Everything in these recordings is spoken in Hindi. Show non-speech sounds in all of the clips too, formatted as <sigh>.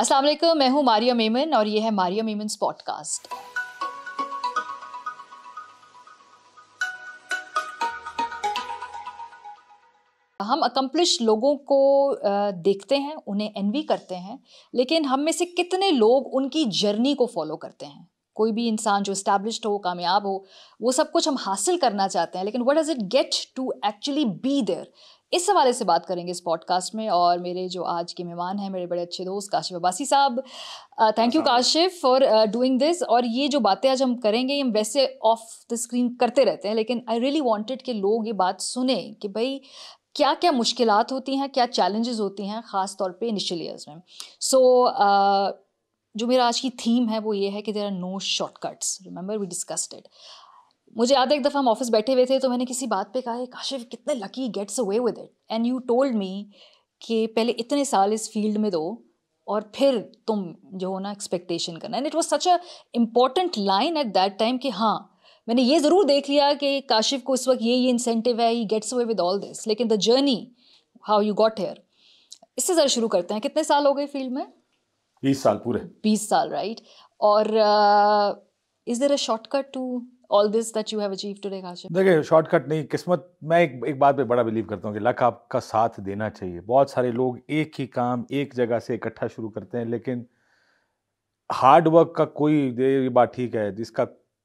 अस्सलाम वालेकुम मैं हूँ मारिया मेमन और ये है मारिया मेमन पॉडकास्ट हम अकम्पलिश लोगों को देखते हैं उन्हें एनवी करते हैं लेकिन हम में से कितने लोग उनकी जर्नी को फॉलो करते हैं कोई भी इंसान जो इस्टेब्लिश हो कामयाब हो वो सब कुछ हम हासिल करना चाहते हैं लेकिन what does it get to actually be there इस हवाले से बात करेंगे इस पॉडकास्ट में और मेरे जो आज के मेहमान हैं मेरे बड़े अच्छे दोस्त काशिफ अब्बासी साहब thank you Kashif for doing this और ये जो बातें आज हम करेंगे हम वैसे ऑफ द स्क्रीन करते रहते हैं लेकिन आई रियली वॉन्टेड कि लोग ये बात सुने कि भाई क्या क्या मुश्किल होती हैं क्या चैलेंजेस होती हैं ख़ास तौर पर इनिशियल ईयर्स में सो so, uh, जो मेरा आज की थीम है वो ये है कि there are no shortcuts remember we discussed it मुझे याद है एक दफ़ा हम ऑफिस बैठे हुए थे तो मैंने किसी बात पे कहा काशिफ कितने lucky gets away with it and you told me कि पहले इतने साल इस फील्ड में दो और फिर तुम जो हो ना एक्सपेक्टेशन करना and it was such a important line at that time कि हाँ मैंने ये ज़रूर देख लिया कि काशिफ को इस वक्त ये ये इंसेंटिव है he gets away with all this लेकिन the journey how you got here इससे ज़रा शुरू करते हैं कितने साल हो गए फील्ड में बीस साल पूरे बीस साल राइट right? और is there a shortcut to all this that you have achieve today Kashif देखिए शॉर्टकट नहीं किस्मत मैं एक एक बात पे बड़ा बिलीव करता हूँ कि लक आपका साथ देना चाहिए बहुत सारे लोग एक ही काम एक जगह से इकट्ठा शुरू करते हैं लेकिन हार्ड वर्क का कोई ये बात ठीक है जिसका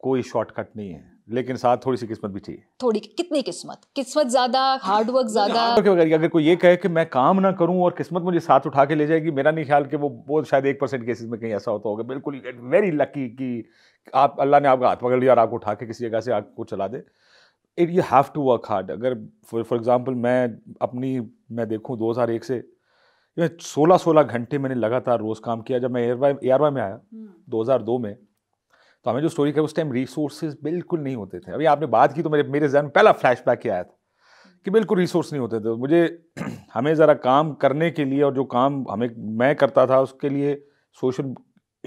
कोई शॉर्टकट नहीं है लेकिन साथ थोड़ी सी किस्मत भी चाहिए थोड़ी कितनी किस्मत किस्मत ज्यादा हार्डवर्क ज्यादा हाँ, अगर कोई ये कहे कि मैं काम ना करूं और किस्मत मुझे साथ उठा के ले जाएगी मेरा नहीं ख्याल कि वो बहुत शायद एक परसेंट केसेस में कहीं ऐसा होता होगा बिल्कुल वेरी लकी कि आप अल्लाह ने आपका हाथ पकड़ लिया और आपको उठा के किसी जगह से आपको चला दे it you have to work hard अगर फॉर एग्जाम्पल मैं अपनी मैं देखूँ दो हज़ार एक से सोलह सोलह घंटे मैंने लगातार रोज़ काम किया जब मैं एयर वाई में आया हम्म। दो हज़ार दो में तो हमें जो स्टोरी का उस टाइम रिसोर्सेज बिल्कुल नहीं होते थे अभी आपने बात की तो मेरे मेरे जहन पहला फ्लैश बैक ही आया था कि बिल्कुल रिसोर्स नहीं होते थे तो मुझे <clears throat> हमें ज़रा काम करने के लिए और जो काम हमें मैं करता था उसके लिए सोशल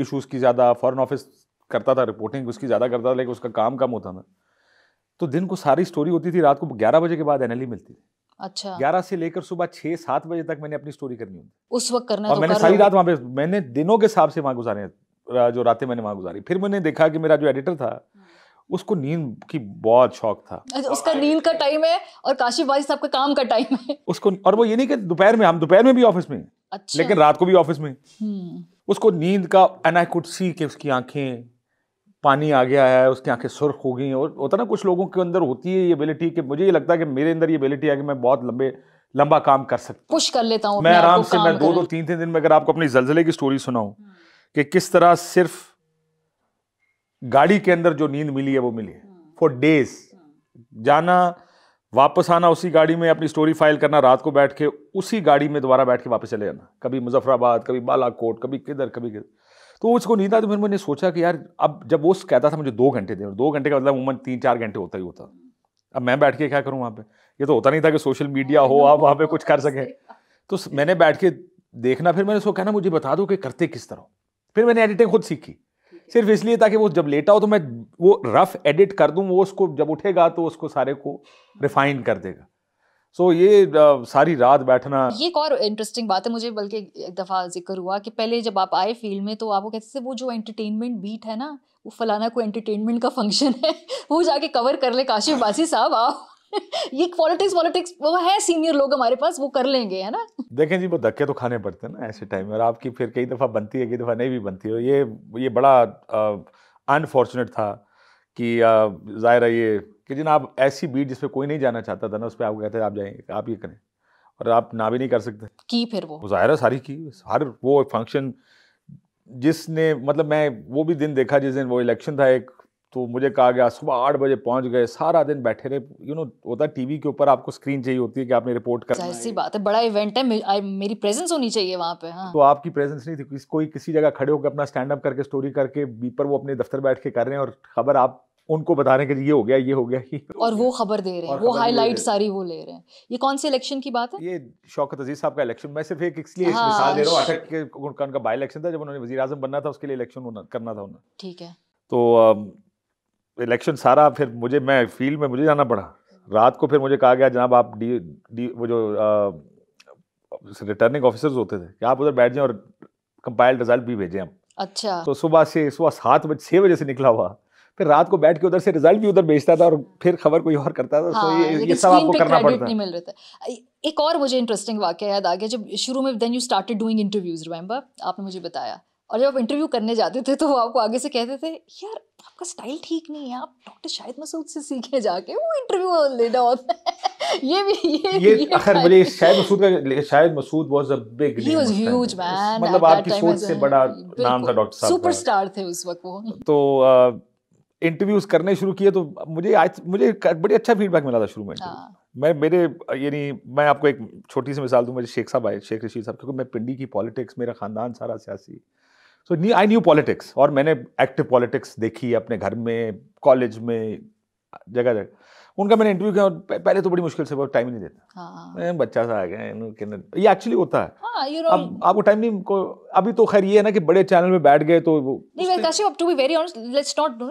इशूज की ज़्यादा फॉरन ऑफिस करता था रिपोर्टिंग उसकी ज़्यादा करता था लेकिन उसका काम कम होता था तो दिन को सारी स्टोरी होती थी रात को ग्यारह बजे के बाद एन मिलती थी अच्छा ग्यारह से लेकर सुबह छह सात बजे तक मैंने अपनी स्टोरी करनी होती उस वक्त करना और तो मैंने सारी रात वहाँ पे मैंने दिनों के हिसाब से वहाँ गुजारे जो रातें मैंने वहाँ गुजारी फिर मैंने देखा कि मेरा जो एडिटर था उसको नींद की बहुत शौक था अच्छा, उसका नींद का टाइम है और काशिफ भाई साहब का काम का टाइम है उसको और वो ये नहीं कि दोपहर में हम दोपहर में भी ऑफिस में अच्छा। लेकिन रात को भी ऑफिस में हम्म। उसको नींद का एंड आई कुड सी कि उसकी आंखें पानी आ गया है उसकी आंखें सुर्ख हो गई और होता ना कुछ लोगों के अंदर होती है ये एबिलिटी कि मुझे ये लगता है कि मेरे अंदर ये एबिलिटी है कि मैं बहुत लंबे लंबा काम कर सकता हूँ कुछ कर लेता हूँ मैं आराम से मैं दो दो तीन तीन दिन में अगर आपको अपनी जलजले की स्टोरी सुनाऊँ हम्म। कि किस तरह सिर्फ गाड़ी के अंदर जो नींद मिली है वो मिली है फॉर हाँ। डेज हाँ। जाना वापस आना उसी गाड़ी में अपनी स्टोरी फाइल करना रात को बैठ के उसी गाड़ी में दोबारा बैठ के वापस चले जाना कभी मुजफ्फराबाद कभी बालाकोट कभी किधर कभी किधर तो उसको नींद आती तो फिर मैंने सोचा कि यार अब जब वो कहता था मुझे दो घंटे दे दो घंटे का मतलब उमन तीन चार घंटे होता ही होता हाँ। अब मैं बैठ के क्या करूँ वहाँ पर ये तो होता नहीं था कि सोशल मीडिया हो आप वहाँ पर कुछ कर सकें <laughs> तो मैंने बैठ के देखना फिर मैंने उसको कहना मुझे बता दो कि करते किस तरह फिर मैंने एडिटिंग खुद सीखी सिर्फ इसलिए ताकि वो जब लेटा हो तो मैं वो रफ एडिट कर दूँ वो उसको जब उठेगा तो उसको सारे को रिफाइन कर देगा सो so, ये सारी रात बैठना ये एक और इंटरेस्टिंग बात है मुझे बल्कि एक दफ़ा जिक्र हुआ कि पहले जब आप आए फील्ड में तो आपको कहते थे वो जो एंटरटेनमेंट बीट है ना वो फलाना को एंटरटेनमेंट का फंक्शन है <laughs> वो जाके कवर कर ले काशिफ बासी साहब आप ये पॉलिटिक्स पॉलिटिक्स वो है सीनियर लोग हमारे पास वो कर लेंगे है ना देखें जी वो धक्के तो खाने पड़ते हैं ना ऐसे टाइम में और आपकी फिर कई दफ़ा बनती है कई दफ़ा नहीं भी बनती है ये ये बड़ा अनफॉर्चुनेट था कि ज़ाहिर है ये कि आप ऐसी बीट जिस पर कोई नहीं जाना चाहता था ना उस पर आप कहते हैं आप जाएंगे आप ये करें और आप ना भी नहीं कर सकते की फिर वो ज़ाहिर सारी की हर वो फंक्शन जिसने मतलब मैं वो भी दिन देखा जिस दिन वो इलेक्शन था एक तो मुझे कहा गया सुबह आठ बजे पहुंच गए सारा दिन बैठे रहे यू नो होता है टीवी के ऊपर आपको स्क्रीन चाहिए होती है कि आपने रिपोर्ट करना जाहिर सी बात है बड़ा इवेंट है मे, आ, मेरी प्रेजेंस होनी चाहिए वहाँ पे हाँ। तो आपकी प्रेजेंस नहीं थी कोई किसी जगह खड़े होकर अपना स्टैंड अप करके स्टोरी करके बीपर वो अपने दफ्तर बैठ के कर रहे हैं और खबर आप उनको बता रहे हैं कि ये हो गया ये हो गया ये और वो खबर दे रहे हैं वो हाईलाइट सारी वो ले रहे हैं ये कौन से इलेक्शन की बात है ये शौकत अजीज साहब का इलेक्शन मैं सिर्फ एक इसलिए हाँ, मिसाल दे रहा हूँ उनका बाई इलेक्शन था जब उन्होंने वजी बनना था उसके लिए इलेक्शन करना था उन्होंने ठीक है तो इलेक्शन सारा फिर मुझे मैं फील्ड में मुझे जाना पड़ा रात को फिर मुझे कहा गया जनाब आप डी डी वो जो रिटर्निंग ऑफिसर्स होते थे कि आप उधर बैठ जाएं और कंपाइल्ड रिजल्ट भी भेजें हम अच्छा तो सुबह से सुबह सात बजे छः बजे से निकला हुआ फिर रात को बैठ के उधर से रिजल्ट भी उधर भेजता था और फिर खबर कोई और करता था तो हाँ, तो ये, ये सब आपको करना पड़ता नहीं मिल रहा था एक और मुझे इंटरेस्टिंग वाक्य याद आ गया जब शुरू में then you started doing interviews remember आपने मुझे बताया और जब आप इंटरव्यू करने जाते थे तो वो आपको आगे से कहते थे यार आपका स्टाइल ठीक नहीं है आप डॉक्टर शाहिद मसूद से सीखे जाके वो इंटरव्यू लेना होता है ये भी ये ये अखर बोले शाहिद मसूद का Shahid Masood was a big he was huge man मतलब आपकी सोच से बड़ा नाम था डॉक्टर साहब सुपरस्टार थे उस वक्त वो तो इंटरव्यूज करने शुरू किए तो मुझे आज मुझे बड़ी अच्छा फीडबैक मिला था शुरू में हाँ। मैं मेरे यानी मैं आपको एक छोटी सी मिसाल दूं मेरे शेख साहब आए शेख रशीद साहब क्योंकि मैं पिंडी की पॉलिटिक्स मेरा खानदान सारा सियासी सो आई न्यू पॉलिटिक्स और मैंने एक्टिव पॉलिटिक्स देखी अपने घर में कॉलेज में जगह जगह उनका मैंने इंटरव्यू किया पहले तो बड़ी मुश्किल से बहुत टाइम नहीं देता हाँ। बच्चा सा आ गया ये एक्चुअली होता है हाँ, अब आपको टाइम नहीं को अभी तो खैर ये है ना कि बड़े चैनल में बैठ गए तो वो to be very let's not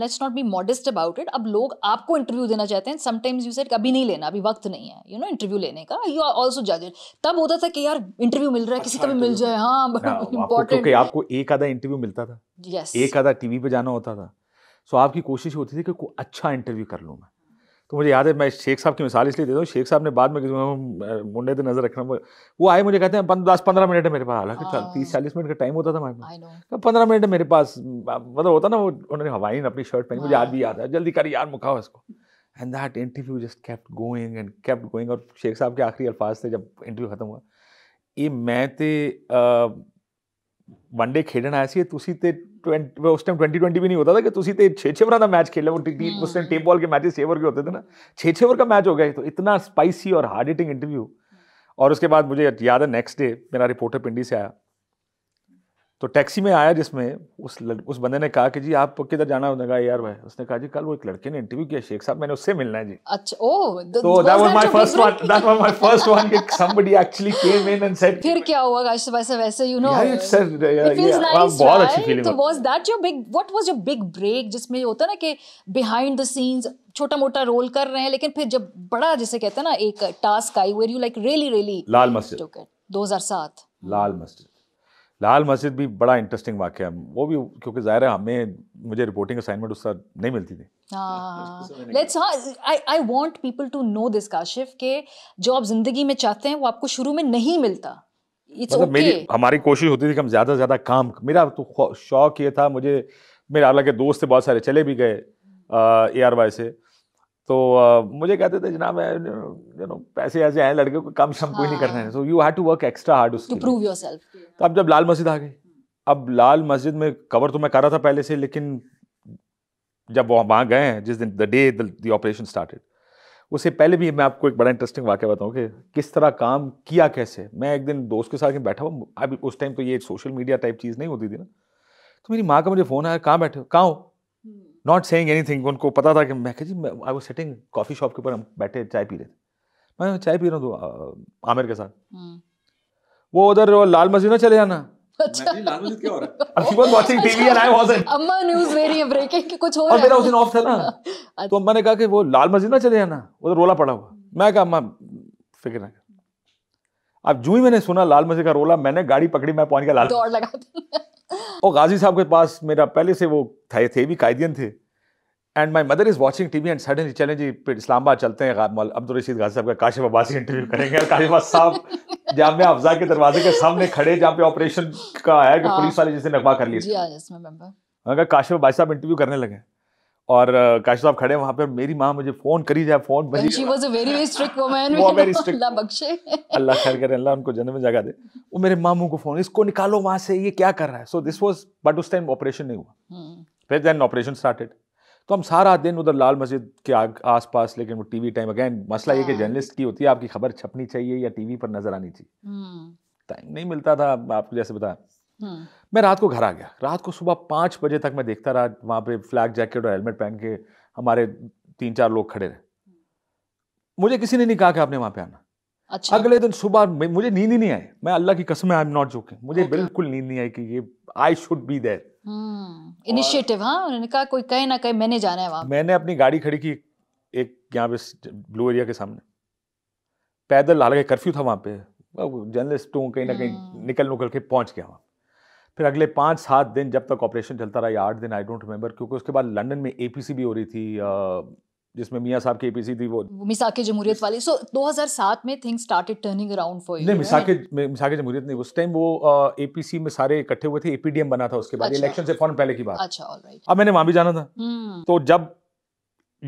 let's not be modest about it अब लोग आपको इंटरव्यू देना चाहते हैं समटाइम्स यू सेट अभी नहीं लेना अभी वक्त नहीं है यू नो इंटरव्यू लेने का यू आर ऑल्सो जजेड तब होता था कि यार इंटरव्यू मिल रहा है किसी का भी अच्छा, मिल जाए हाँ इंपॉर्टेंट <laughs> हाँ, आपको एक आधा इंटरव्यू मिलता था एक आधा टीवी पे जाना होता था सो आपकी कोशिश होती थी कि अच्छा इंटरव्यू कर लूँ मैं तो मुझे याद है मैं शेख साहब की मिसाल इसलिए देता हूँ शेख साहब ने बाद में मुंडे पर नजर रखना वो आए मुझे कहते हैं दस पंद्रह मिनट है मेरे पास हालांकि तीस चालीस मिनट का टाइम होता था हमारे पास तो पंद्रह मिनट मेरे पास मतलब होता ना वो उन्होंने हवाई अपनी शर्ट पहनी मुझे याद भी हाँ। याद है जल्दी करी यार मुखाओ इसको and that interview just kept going and kept going और शेख साहब के आखिरी अल्फाज थे जब इंटरव्यू खत्म हुआ ये मैं तो वनडे खेलना आया ਸੀ उस टाइम ट्वेंटी ट्वेंटी भी नहीं होता था कि तुम्हें तो छे 6 ओवर का मैच खेल वो उस टाइम टेप बॉल के मैचेस छे ओवर के होते थे ना छः छः ओवर का मैच हो गया तो इतना स्पाइसी और हार्ड हिटिंग इंटरव्यू और उसके बाद मुझे याद है नेक्स्ट डे मेरा रिपोर्टर पिंडी से आया तो टैक्सी में आया जिसमें उस लड़, उस बंदे ने कहा कि जी आप किधर जाना उसने कहा यार भाई उसने कहा जी कल वो एक लड़के ने इंटरव्यू किया शेख साहब मैंने उससे मिलना है जी अच्छा ओ तो that was my first one that was my first one कि somebody actually came in and said फिर क्या हुआ गाइस तो वैसे वैसे यू नो यार इट्स बहुत अच्छी फीलिंग तो was that your big what was your big break जिसमें होता है ना कि बिहाइंड द सीन्स छोटा मोटा रोल कर रहे हैं लेकिन फिर जब बड़ा जैसे कहते हैं ना एक task I where you like really really Lal Masjid 2007 लाल मस्जिद लाल मस्जिद भी बड़ा इंटरेस्टिंग वाक्य है वो भी क्योंकि ज़ाहिर है हमें मुझे रिपोर्टिंग असाइनमेंट उस साथ नहीं मिलती थी let's I I want people to know this Kashif के जो आप ज़िंदगी में चाहते हैं वो आपको शुरू में नहीं मिलता इट्स ओके मतलब okay. हमारी कोशिश होती थी कि हम ज़्यादा से ज़्यादा काम मेरा तो शौक ये था मुझे मेरे हालांकि दोस्त थे बहुत सारे चले भी गए ए आर वाई से तो मुझे कहते थे जनाब यू नो पैसे ऐसे आए लड़के को काम शम कोई नहीं करना है so you had to work extra hard उसके प्रूव योरसेल्फ तो अब जब लाल मस्जिद आ गई अब लाल मस्जिद में कवर तो मैं कर रहा था पहले से लेकिन जब वहाँ गए हैं जिस दिन the day the operation started उससे पहले भी मैं आपको एक बड़ा इंटरेस्टिंग वाक्य बताऊँ कि किस तरह काम किया कैसे मैं एक दिन दोस्त के साथ बैठा हुआ अभी उस टाइम तो ये सोशल मीडिया टाइप चीज़ नहीं होती थी ना तो मेरी माँ का मुझे फ़ोन आया कहाँ बैठे हो कहाँ हो नॉट सेइंग एनीथिंग उनको पता था कि मैं जी आई वो सेटिंग कॉफ़ी शॉप के ऊपर हम बैठे चाय पी रहे थे मैं चाय पी रहा हूँ तो, आमिर के साथ हम्म। वो उधर लाल मस्जिद में चले जाना अच्छा लाल मस्जिद ना हाँ। तो ने कहा लाल मस्जिद चले जाना उधर रोला पड़ा हुआ मैं कहा अम्मा फिक्र ना अब जू ही मैंने सुना लाल मस्जिद का रोला मैंने गाड़ी पकड़ी मैं पहुंच गया लाल दौड़ लगा और गाजी साहब के पास मेरा पहले से वो थे थे भी कायदियन थे and my mother is watching TV and suddenly challenge Islamabad चलते हैं अब्दुल रशीद गाजी साहब का काशिफ अब्बासी इंटरव्यू करेंगे काशिफ अब्बास साहब मैं अफजा के दरवाजे के सामने खड़े जहाँ पे ऑपरेशन का है कि हाँ। पुलिस वाले जिसे नगवा कर लिया हाँ, काशिफ अब्बासी साहब इंटरव्यू करने लगे और काश साहब खड़े वहां पर मेरी माँ मुझे फोन करी जाए फोन <laughs> अल्लाह खैर करे अल्लाह उनको जन्म में जगह दे वो मेरे मामू को फोन इसको निकालो वहां से ये क्या कर रहा है सो दिस वॉज बट उस टाइम ऑपरेशन नहीं हुआ hmm. फिर देन ऑपरेशन स्टार्टेड तो हम सारा दिन उधर लाल मस्जिद के आस पास लेकिन वो टीवी टाइम अगेन मसला ये कि जर्नलिस्ट hmm. की होती है आपकी खबर छपनी चाहिए या टीवी पर नजर आनी चाहिए टाइम hmm. नहीं मिलता था आपको जैसे बताया मैं रात को घर आ गया रात को सुबह पाँच बजे तक मैं देखता रहा वहाँ पे फ्लैग जैकेट और हेलमेट पहन के हमारे तीन चार लोग खड़े रहे मुझे किसी ने नहीं कहा कि आपने वहाँ पे आना अच्छा अगले दिन सुबह मुझे नींद ही नहीं आई मैं अल्लाह की कसम आई एम नॉट जोकिंग मुझे okay. बिल्कुल नींद नहीं आई कि ये I should be there initiative हाँ उन्होंने कहा कोई कहे ना कहीं मैंने जाना है वहाँ मैंने अपनी गाड़ी खड़ी की एक यहाँ पे ब्लू एरिया के सामने पैदल हालांकि कर्फ्यू था वहाँ पे जर्नलिस्टों तो कहीं ना कहीं हम्म। निकल नुकल के पहुँच गया वहाँ फिर अगले पाँच सात दिन जब तक ऑपरेशन चलता रहा या आठ दिन आई डोंट रिमेंबर क्योंकि उसके बाद लंदन में ए भी हो रही थी जिसमें मियाँ साहब की एपीसी थी वो मिसाके जमहूरियत वाली सो so, 2007 में things started turning around for नहीं मिसाके मिसाके जमहूरियत नहीं उस टाइम वो एपीसी में सारे इकट्ठे हुए थे एपीडीएम बना था उसके बाद इलेक्शन अच्छा, से फौरन पहले की बात अच्छा ऑलराइट अब मैंने वहां भी जाना था हम्म। तो जब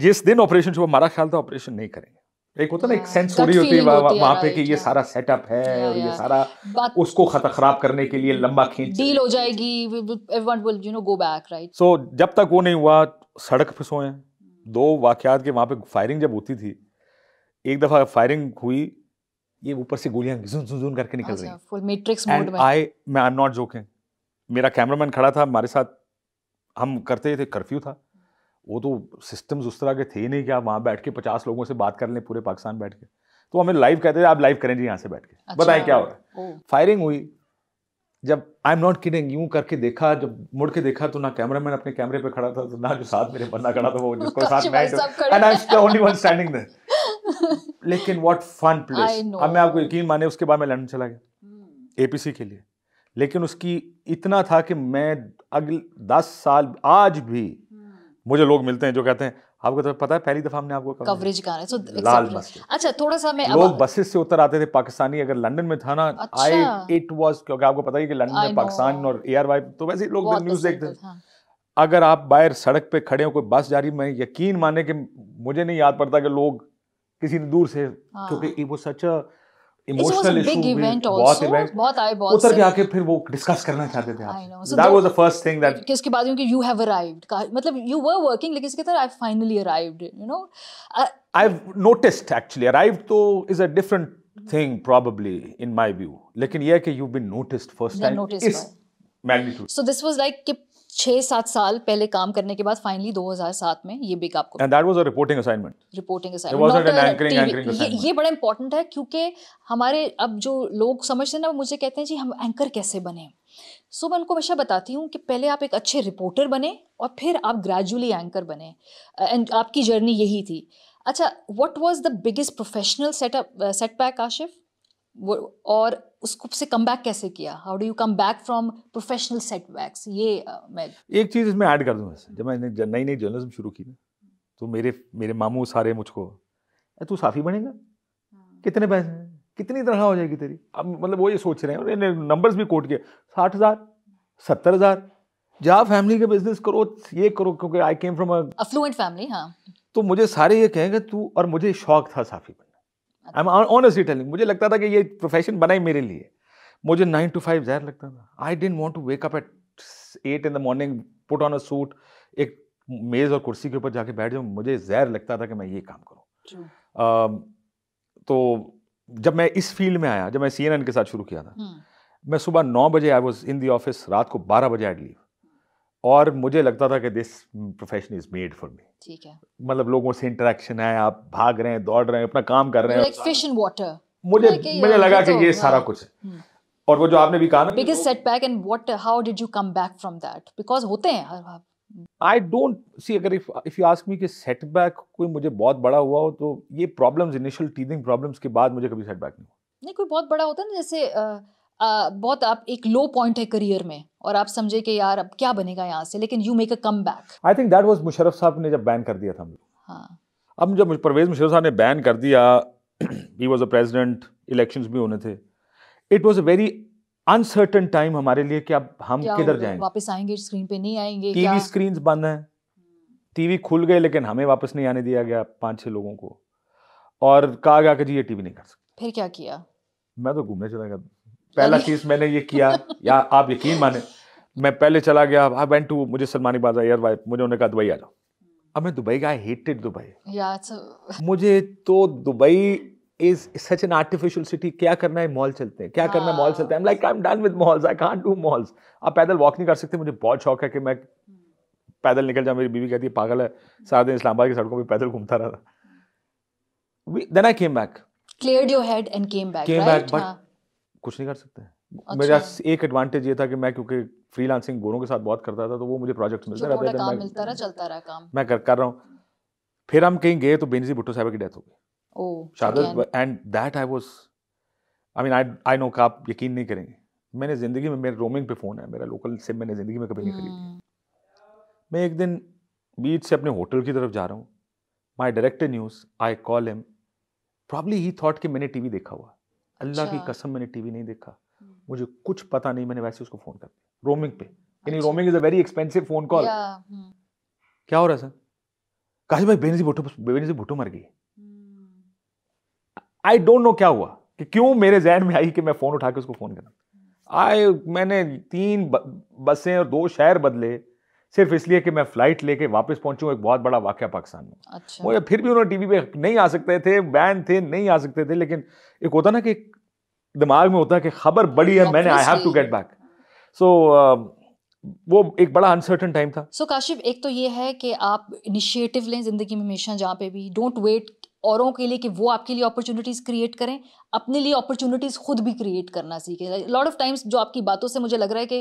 जिस दिन ऑपरेशन हुआ हमारा ख्याल था ऑपरेशन नहीं करेंगे एक होता ना एक सेंस हो रही होती है वहां पे कि ये सारा सेटअप है और ये सारा उसको खतरा खराब करने के लिए लंबा खींच डील हो जाएगी everyone will you know go back right so जब तक वो नहीं हुआ सड़क पे सोए दो वाकयात के वहां पे फायरिंग जब होती थी एक दफा फायरिंग हुई ये ऊपर से गोलियां झुन झुन झुन करके निकल अच्छा, रही फुल मैट्रिक्स मोड में आई मैं आई एम नॉट जोकिंग मेरा कैमरामैन खड़ा था हमारे साथ हम करते थे कर्फ्यू था वो तो सिस्टम्स उस तरह के थे ही नहीं कि आप वहाँ बैठ के पचास लोगों से बात कर लें पूरे पाकिस्तान बैठ के तो हमें लाइव कहते थे आप लाइव करें जी यहाँ से बैठ के अच्छा, बताएं क्या हो रहा है फायरिंग हुई जब आई एम नॉट किडिंग यूं करके देखा जब मुड़ के देखा तो ना कैमरा मैन अपने कैमरे पे खड़ा था तो ना जो साथ मेरे बंदा खड़ा था वो <laughs> जिसको साथ मैं ओनली वन स्टैंडिंग देयर लेकिन व्हाट फन प्लेस अब मैं आपको यकीन माने उसके बाद मैं लंदन चला गया एपीसी हम्म। के लिए लेकिन उसकी इतना था कि मैं अगले दस साल आज भी मुझे लोग मिलते हैं जो कहते हैं आपको तो पता है पहली दफा हमने आपको कवरेज कहा है so, लाल मस्जिद अच्छा थोड़ा सा मैं लोग बसेस से उतर आते थे पाकिस्तानी अगर लंदन में था ना आई इट वाज क्योंकि आपको पता ही कि लंदन में पाकिस्तान और एआरवाई तो वैसे ही लोग न्यूज देखते थे हाँ। अगर आप बाहर सड़क पे खड़े हो कोई बस जा रही मैं यकीन माने कि मुझे नहीं याद पड़ता कि लोग किसी ने दूर से क्योंकि वो सच इमोशनल उतर के आके फिर वो डिस्कस करना चाहते थे फर्स्ट थिंग दैट बाद मतलब यू वर वर्किंग लेकिन इसके तरह I finally arrived you know I have actually arrived तो is a different thing probably in my view लेकिन ये कि you been noticed first time इस magnitude so this was like कि छः सात साल पहले काम करने के बाद फाइनली 2007 में ये बिग आपको and that was a reporting assignment reporting assignment ये बड़ा इंपॉर्टेंट है क्योंकि हमारे अब जो लोग समझते हैं ना मुझे कहते हैं जी हम एंकर कैसे बने सो मैं उनको हमेशा बताती हूँ कि पहले आप एक अच्छे रिपोर्टर बने और फिर आप ग्रेजुअली एंकर बने एंड आपकी जर्नी यही थी अच्छा what was the biggest professional setup setback Asif और उसको से कम बैक कैसे किया how do you come back from professional setbacks ये uh, मैं एक चीज़ इसमें ऐड कर दूँ जब मैंने नई नई जर्नलिज्म शुरू की ना तो मेरे मेरे मामू सारे मुझको तू साफ़ी बनेगा हाँ। कितने पैसे कितनी तरह हो जाएगी तेरी अब मतलब वो ये सोच रहे हैं और इन्हें नंबर्स भी कोट किए साठ हज़ार सत्तर हज़ार जा फैमिली के बिजनेस करो ये करो क्योंकि I came from affluent family हाँ तो मुझे सारे ये कहेंगे तू और मुझे शौक था साफ़ी बने आई एम ऑनेस्टली टेलिंग मुझे लगता था कि ये प्रोफेशन बना ही मेरे लिए मुझे नाइन टू फाइव जहर लगता था I didn't want to wake up at eight in the morning put on a suit एक मेज़ और कुर्सी के ऊपर जाके बैठ जाऊँ मुझे जहर लगता था कि मैं ये काम करूँ तो जब मैं इस फील्ड में आया जब मैं सी एन एन के साथ शुरू किया था हम्म। मैं सुबह नौ बजे I was in the office रात को बारह बजे आई लीव और मुझे लगता था कि this profession is made for me ठीक है मतलब लोगों से इंटरेक्शन है आप भाग रहे हैं दौड़ रहे हैं अपना काम कर रहे हैं फिश इन वाटर मुझे मुझे लगा तो कि ये सारा कुछ है हम्म। और वो जो आपने भी कहा ना biggest setback and what how did you come back from that because होते हैं आई डोंट सी अगर if if you ask me कि सेटबैक कोई मुझे बहुत बड़ा हुआ हो तो ये प्रॉब्लम्स इनिशियल टीथिंग प्रॉब्लम्स के बाद मुझे कभी सेटबैक नहीं हुआ नहीं कोई बहुत बड़ा होता है ना जैसे uh, आ, बहुत आप एक लो पॉइंट है करियर में और आप समझे कि यार अब क्या बनेगा यहाँ से लेकिन you make a come back I think that was Musharraf साहब ने जब बैन कर दिया था हाँ अब जब परवेज मुशरफ साहब ने बैन कर दिया he was a president election भी होने थे it was a very uncertain time हमारे लिए कि अब हम किधर जाएंगे वापस आएंगे स्क्रीन पे नहीं आएंगे टीवी स्क्रीन बंद हैं टीवी खुल गए लेकिन हमें वापस नहीं आने दिया गया पांच छह लोगों को और कहा गया कि जी ये टीवी नहीं कर सकते फिर क्या किया मैं तो घूमने चला गया पहला चीज मैंने ये किया या आप यकीन माने मैं पहले चला गया आई वेंट टू मुझे सलमानी बाजा यार वाइफ मुझे उन्होंने कहा दुबई आ जाओ अब मैं दुबई गया हेटेड दुबई तो- मुझे तो Dubai is such an artificial city क्या करना है मॉल चलते हैं क्या करना है मॉल हाँ। चलते हैं like I am done with malls I can't do malls आप पैदल वॉक नहीं कर सकते मुझे बहुत शौक है कि मैं पैदल निकल जाऊँ मेरी बीवी कहती है पागल है सारा दिन इस्लामाबाद की सड़कों पर पैदल घूमता रहा then I came back cleared your head and came back came back but कुछ नहीं कर सकते अच्छा। मेरा एक एडवांटेज ये था कि मैं क्योंकि फ्रीलांसिंग गोरों के साथ बहुत करता था तो वो मुझे प्रोजेक्ट मिलते रहते थे मैं मिलता रहा चलता रहा काम मैं कर कर रहा हूँ फिर हम कहीं गए तो बेनजी भुट्टो साहब की डेथ हो गई and that I was I mean I I know का आप यकीन नहीं करेंगे मैंने ज़िंदगी में मेरे रोमिंग पे फ़ोन है मेरा लोकल सिम मैंने ज़िंदगी में कभी नहीं खरीदी हम्म। मैं एक दिन बीच से अपने होटल की तरफ जा रहा हूँ my director news I call him probably he thought कि मैंने टीवी देखा हुआ अल्लाह की अच्छा। कसम मैंने टीवी नहीं देखा हम्म। मुझे कुछ पता नहीं मैंने वैसे उसको फोन कर दिया रोमिंग पे यानी roaming is a very expensive phone call क्या हो रहा है सर काशी भाई बेनजी भुट्टो बेनजी भुट्टो मर गई आई डोंट नो क्या हुआ कि क्यों मेरे जहन में आई कि मैं फ़ोन उठा के उसको फ़ोन करना आए मैंने तीन बसें और दो शहर बदले सिर्फ इसलिए कि मैं फ्लाइट लेके वापस पहुंचूं एक बहुत बड़ा वाक्य पाकिस्तान में अच्छा। वो फिर भी उन्होंने टीवी पे नहीं आ सकते थे बैन थे नहीं आ सकते थे लेकिन एक होता ना कि दिमाग में होता है कि खबर बड़ी है मैंने I have to get back so वो एक बड़ा अनसर्टन टाइम था सो so, काशिफ एक तो ये है कि आप इनिशिएटिव लें जिंदगी में हमेशा जहाँ पे भी डोंट वेट औरों के लिए कि वो आपके लिए अपॉर्चुनिटीज़ क्रिएट करें अपने लिए अपॉर्चुनिटीज़ खुद भी क्रिएट करना सीखें लॉट ऑफ टाइम्स जो आपकी बातों से मुझे लग रहा है कि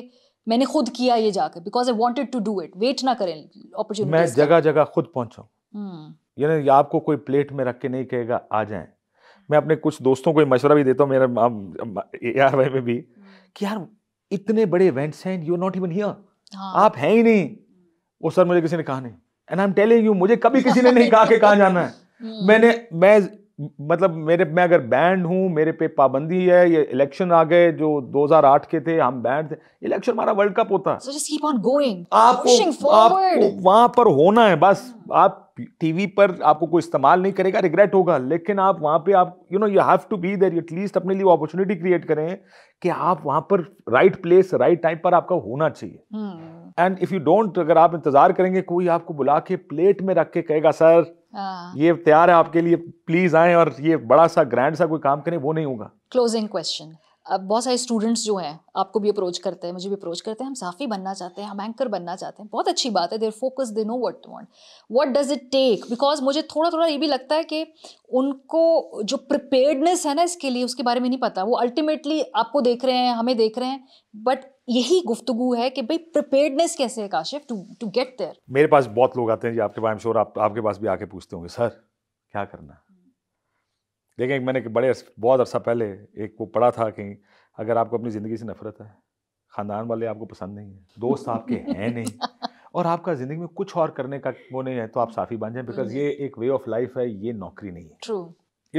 मैंने खुद किया ये जाकर because I wanted to do it wait ना करें अपॉर्चुनिटी मैं जगह जगह खुद पहुंचा हम्म। यानी आपको कोई प्लेट में रख के नहीं कहेगा आ जाए मैं अपने कुछ दोस्तों को मशवरा भी देता हूँ मेरे यार भाई में भी कि यार इतने बड़े इवेंट्स हैं यू नॉट इवन हियर आप हैं ही नहीं वो सर मुझे किसी ने कहा नहीं and I am telling you मुझे कभी किसी ने नहीं कहा कि कहाँ जाना है <laughs> हम्म। मैंने मैं मतलब मेरे मैं अगर बैंड हूँ मेरे पे पाबंदी है ये इलेक्शन आ गए जो 2008 के थे हम बैंड थे इलेक्शन हमारा वर्ल्ड कप होता है so आपको आपको वहां पर होना है बस आप टीवी पर आपको कोई इस्तेमाल नहीं करेगा रिग्रेट होगा लेकिन आप वहां पे आप you know you have to be there at least अपने लिए अपॉर्चुनिटी क्रिएट करें कि आप वहां पर राइट प्लेस राइट टाइम पर आपका होना चाहिए hmm. And if you don't अगर आप इंतजार करेंगे कोई आपको बुला के प्लेट में रख के कहेगा सर हाँ। ये तैयार है आपके लिए प्लीज आए और ये बड़ा सा ग्रैंड सा कोई काम करें वो नहीं होगा क्लोजिंग क्वेश्चन अब बहुत सारे स्टूडेंट्स जो हैं आपको भी अप्रोच करते हैं मुझे भी अप्रोच करते हैं हम साफ़ी बनना चाहते हैं हम एंकर बनना चाहते हैं बहुत अच्छी बात है there focus they know what want what does it take because मुझे थोड़ा थोड़ा ये भी लगता है कि उनको जो प्रिपेयर्डनेस है ना इसके लिए उसके बारे में नहीं पता वो अल्टीमेटली आपको देख रहे हैं हमें देख रहे हैं बट यही गुफ्तगु है कि भाई प्रिपेयर्डनेस कैसे है Kashif to to get there मेरे पास बहुत लोग आते हैं जी आपके पास श्योर आप, आपके पास भी आके पूछते होंगे सर क्या करना देखें मैंने बड़े बहुत अरसा पहले एक वो पढ़ा था कि अगर आपको अपनी ज़िंदगी से नफरत है ख़ानदान वाले आपको पसंद नहीं है दोस्त आपके हैं नहीं और आपका ज़िंदगी में कुछ और करने का वो नहीं है तो आप साफ़ी बन जाए बिकॉज हम्म। ये एक वे ऑफ लाइफ है ये नौकरी नहीं है ट्रू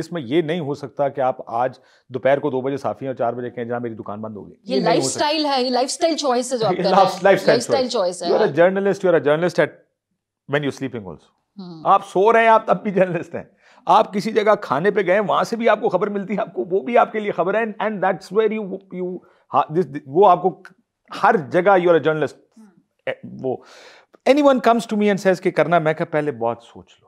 इसमें ये नहीं हो सकता कि आप आज दोपहर को दो बजे साफी और चार बजे कहें जहाँ मेरी दुकान बंद होगी ये लाइफ स्टाइल है ये लाइफ स्टाइल चॉइस है journalist you journalist at when you sleeping also आप सो रहे हैं आप तब भी जर्नलिस्ट हैं आप किसी जगह खाने पे गए वहां से भी आपको खबर मिलती है आपको वो भी आपके लिए खबर है and that's where you you this वो आपको हर जगह यू आर अ जर्नलिस्ट वो anyone comes to me and says के करना मैं क्या पहले बहुत सोच लो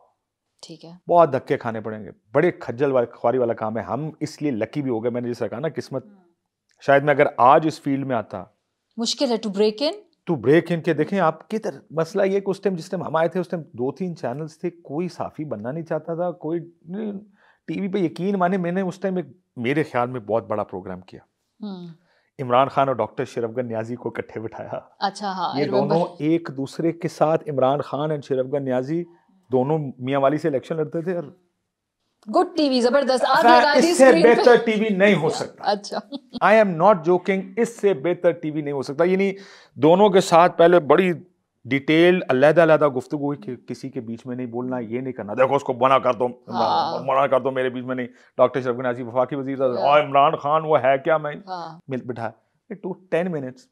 ठीक है बहुत धक्के खाने पड़ेंगे बड़े खज्जल वाले खुआरी वाला काम है हम इसलिए लकी भी हो गए मैंने जैसे कहा ना किस्मत हम्म। शायद मैं अगर आज इस फील्ड में आता मुश्किल है to break in to break in के देखें आप किधर मसला ये कि उस टाइम जिस टाइम हम आए थे उस टाइम दो तीन चैनल्स थे कोई साफ़ी बनना नहीं चाहता था कोई टीवी पे यकीन माने मैंने उस टाइम एक मेरे ख्याल में बहुत बड़ा प्रोग्राम किया हम्म। इमरान खान और डॉक्टर शरफगन न्याजी को इकट्ठे बिठाया अच्छा हाँ, ये दोनों एक दूसरे के साथ इमरान खान एंड शरफगन न्याजी दोनों मियाँ वाली से इलेक्शन लड़ते थे और गुड टीवी जबरदस्त इससे बेहतर टीवी नहीं हो सकता अच्छा आई एम नॉट जोकिंग इससे बेहतर टीवी नहीं हो सकता यानी दोनों के साथ पहले बड़ी डिटेल अलहदा अलहदा गुफ्तु हुई कि किसी के बीच में नहीं बोलना ये नहीं करना देखो उसको मना कर दो हाँ। मना कर दो मेरे बीच में नहीं डॉक्टर शरफ नाजी वफाकी वजी और हाँ। इमरान खान वो है क्या मैं हाँ। मिल बिठा टू टेन मिनट्स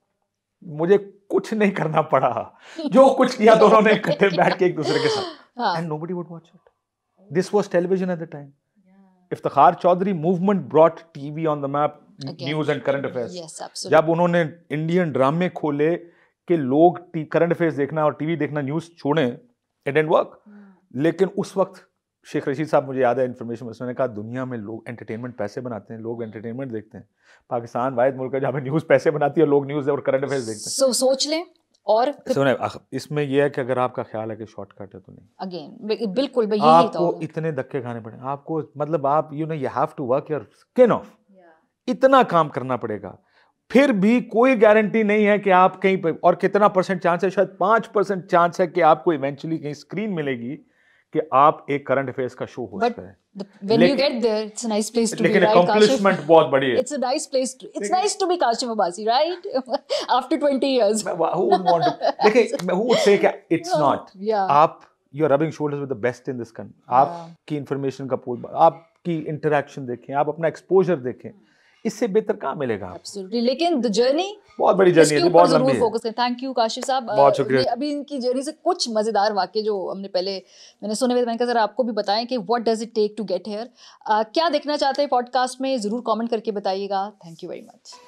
मुझे कुछ नहीं करना पड़ा जो कुछ किया दोनों ने इकट्ठे <laughs> बैठ के एक दूसरे के साथ and nobody would watch it. This was television at the time. If the Khar Chaudhary movement brought TV on the map, Again. news and current affairs. Yes, absolutely. जब उन्होंने इंडियन ड्रामे खोले कि लोग करंट अफेयर्स देखना और टीवी देखना न्यूज छोड़े इट एंड वर्क लेकिन उस वक्त शेख रशीद साहब मुझे याद है इन्फॉर्मेशन उन्होंने कहा दुनिया में लोग एंटरटेनमेंट पैसे बनाते हैं लोग एंटरटेनमेंट देखते हैं पाकिस्तान वायद मुल्क है जहाँ पे न्यूज़ पैसे बनाती है लोग न्यूज़ और करंट अफेयर्स देखते हैं सो so, सोच लें और सुने इसमें यह है कि अगर आपका ख्याल है कि शॉर्टकट है तो नहीं अगेन बिल्कुल भाई यही आपको तो इतने धक्के खाने पड़े आपको मतलब आप you know you have to work your skin off इतना काम करना पड़ेगा फिर भी कोई गारंटी नहीं है कि आप कहीं पर और कितना परसेंट चांस है शायद पांच परसेंट चांस है कि आपको इवेंचुअली कहीं स्क्रीन मिलेगी कि आप एक करंट अफेयर्स का शो हो सकता है The, when you get there, it's a nice place to लेकिन be. लेकिन accomplishment right, बहुत बड़ी है. It's a nice place. To, it's nice to be Kashif Abbasi, right? After 20 years. who would want to? देखिए, who would say that it's yeah. not? Yeah. आप you are rubbing shoulders with the best in this country आपकी इन्फॉर्मेशन का पोल आपकी इंटरेक्शन देखें आप अपना एक्सपोजर देखें इससे बेहतर कहाँ मिलेगा लेकिन द जर्नी बहुत बड़ी जर्नी है बहुत लंबी फोकस करें थैंक यू काशिफ साहब बहुत शुक्रिया अभी इनकी जर्नी से कुछ मजेदार वाक्य जो हमने पहले मैंने सुने हुए मैंने कहा सर आपको भी बताएं कि what does it take to get here क्या देखना चाहते हैं पॉडकास्ट में जरूर कमेंट करके बताइएगा थैंक यू वेरी मच